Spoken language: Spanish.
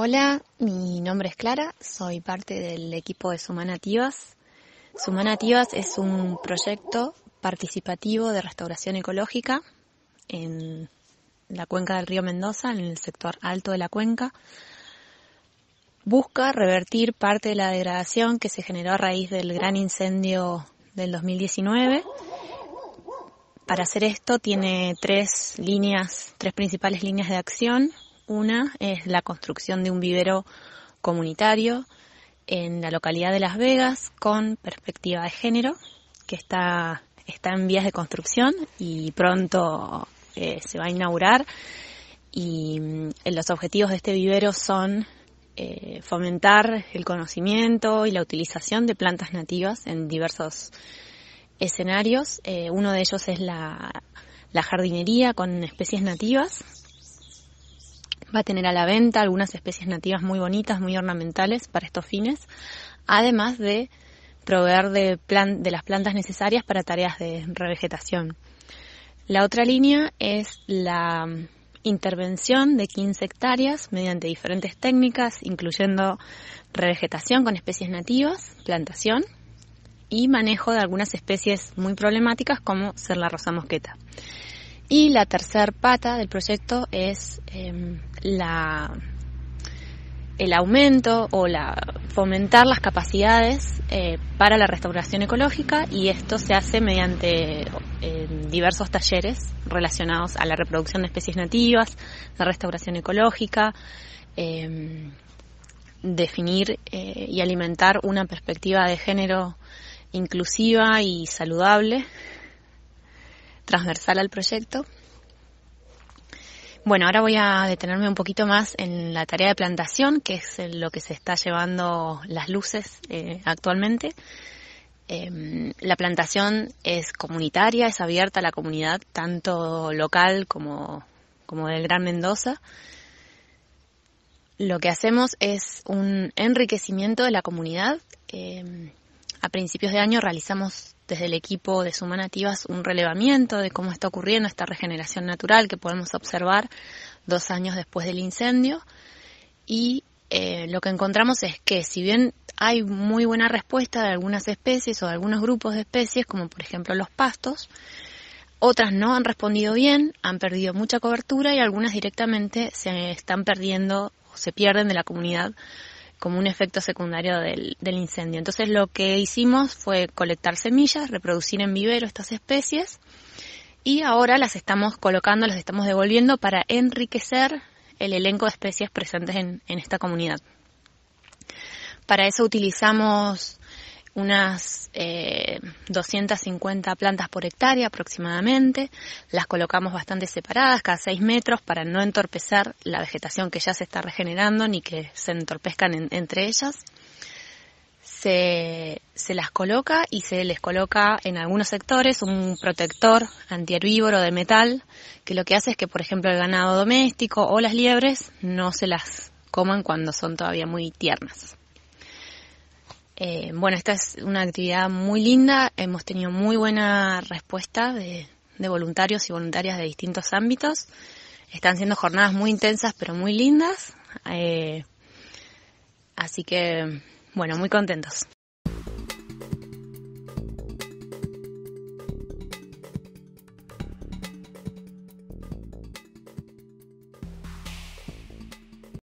Hola, mi nombre es Clara, soy parte del equipo de Sumanativas. Sumanativas es un proyecto participativo de restauración ecológica en la cuenca del río Mendoza, en el sector alto de la cuenca. Busca revertir parte de la degradación que se generó a raíz del gran incendio del 2019. Para hacer esto tiene tres líneas, tres principales líneas de acción una es la construcción de un vivero comunitario en la localidad de Las Vegas con perspectiva de género, que está, está en vías de construcción y pronto eh, se va a inaugurar. Y mm, los objetivos de este vivero son eh, fomentar el conocimiento y la utilización de plantas nativas en diversos escenarios. Eh, uno de ellos es la jardinería con especies nativas Va a tener a la venta algunas especies nativas muy bonitas, muy ornamentales para estos fines, además de proveer de, las plantas necesarias para tareas de revegetación. La otra línea es la intervención de 15 hectáreas mediante diferentes técnicas, incluyendo revegetación con especies nativas, plantación y manejo de algunas especies muy problemáticas como ser la rosa mosqueta. Y la tercer pata del proyecto es em, el aumento o la, fomentar las capacidades eh, para la restauración ecológica y esto se hace mediante em, diversos talleres relacionados a la reproducción de especies nativas, la restauración ecológica, em, definir eh, y alimentar una perspectiva de género inclusiva y saludable transversal al proyecto. Bueno, ahora voy a detenerme un poquito más en la tarea de plantación, que es lo que se está llevando las luces eh, actualmente. Em, la plantación es comunitaria, es abierta a la comunidad, tanto local como, como del Gran Mendoza. Lo que hacemos es un enriquecimiento de la comunidad. Em, a principios de año realizamos desde el equipo de Suma Nativas un relevamiento de cómo está ocurriendo esta regeneración natural que podemos observar dos años después del incendio. Y eh, lo que encontramos es que si bien hay muy buena respuesta de algunas especies o de algunos grupos de especies, como por ejemplo los pastos, otras no han respondido bien, han perdido mucha cobertura y algunas directamente se están perdiendo o se pierden de la comunidad como un efecto secundario del, incendio. Entonces lo que hicimos fue colectar semillas, reproducir en vivero estas especies y ahora las estamos colocando, las estamos devolviendo para enriquecer el elenco de especies presentes en, en esta comunidad. Para eso utilizamos unas 250 eh, plantas por hectárea aproximadamente. Las colocamos bastante separadas, cada 6 metros, para no entorpecer la vegetación que ya se está regenerando ni que se entorpezcan entre ellas. Se, se, las coloca y se les coloca en algunos sectores un protector antiherbívoro de metal que lo que hace es que, por ejemplo, el ganado doméstico o las liebres no se las coman cuando son todavía muy tiernas. Eh, bueno, esta es una actividad muy linda, hemos tenido muy buena respuesta de, voluntarios y voluntarias de distintos ámbitos. Están siendo jornadas muy intensas pero muy lindas. Eh, así que, bueno, muy contentos.